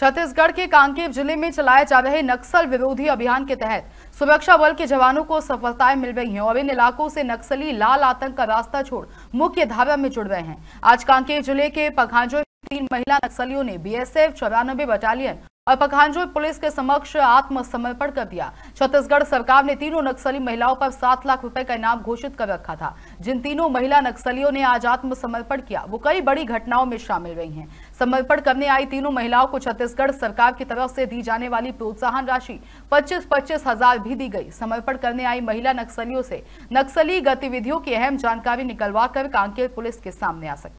छत्तीसगढ़ के कांकेर जिले में चलाए जा रहे नक्सल विरोधी अभियान के तहत सुरक्षा बल के जवानों को सफलताएं मिल रही हैं और इन इलाकों से नक्सली लाल आतंक का रास्ता छोड़ मुख्य धारा में जुड़ रहे हैं आज कांकेर जिले के पखांजो में तीन महिला नक्सलियों ने बीएसएफ चौरानबे बटालियन और पखांजोई पुलिस के समक्ष आत्मसमर्पण कर दिया छत्तीसगढ़ सरकार ने तीनों नक्सली महिलाओं पर सात लाख रुपए का इनाम घोषित कर रखा था जिन तीनों महिला नक्सलियों ने आज आत्मसमर्पण किया वो कई बड़ी घटनाओं में शामिल रही हैं समर्पण करने आई तीनों महिलाओं को छत्तीसगढ़ सरकार की तरफ से दी जाने वाली प्रोत्साहन राशि पच्चीस पच्चीस हजार भी दी गई समर्पण करने आई महिला नक्सलियों से नक्सली गतिविधियों की अहम जानकारी निकलवा कर कांकेर पुलिस के सामने आ सकती